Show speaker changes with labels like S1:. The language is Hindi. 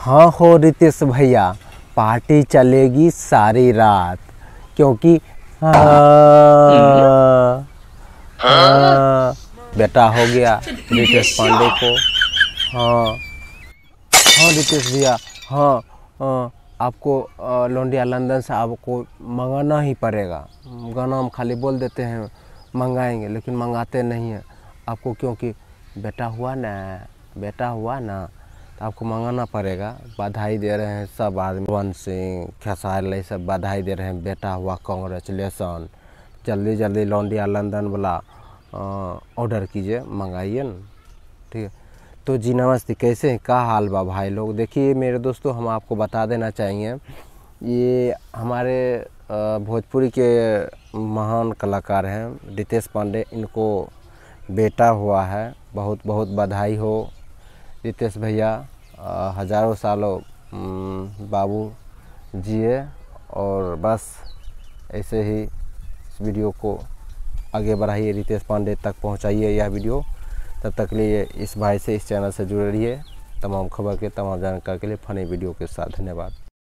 S1: हाँ हो रितेश भैया पार्टी चलेगी सारी रात क्योंकि हाँ। हाँ। बेटा हो गया रितेश पांडे को हाँ हाँ रितेश भैया हाँ, आपको लोंडिया लंदन से आपको मंगाना ही पड़ेगा गाना हम खाली बोल देते हैं मंगाएंगे लेकिन मंगाते नहीं हैं आपको क्योंकि बेटा हुआ ना बेटा हुआ ना तो आपको मंगाना पड़ेगा बधाई दे रहे हैं सब आदमी वन सिंह खेसारी सब बधाई दे रहे हैं बेटा हुआ कॉन्ग्रेचुलेसन जल्दी जल्दी लॉन्डिया लंदन वाला ऑर्डर कीजिए मंगाइए न ठीक है तो जी नमस्ते कैसे हैं का हाल बा भाई लोग देखिए मेरे दोस्तों हम आपको बता देना चाहिए ये हमारे भोजपुरी के महान कलाकार हैं रितेश पांडे इनको बेटा हुआ है बहुत बहुत बधाई हो रितेश भैया हज़ारों सालों बाबू जिए और बस ऐसे ही इस वीडियो को आगे बढ़ाइए रितेश पांडे तक पहुंचाइए यह वीडियो तब तक लिए इस भाई से इस चैनल से जुड़े रहिए तमाम खबर के तमाम जानकारी के लिए फनी वीडियो के साथ धन्यवाद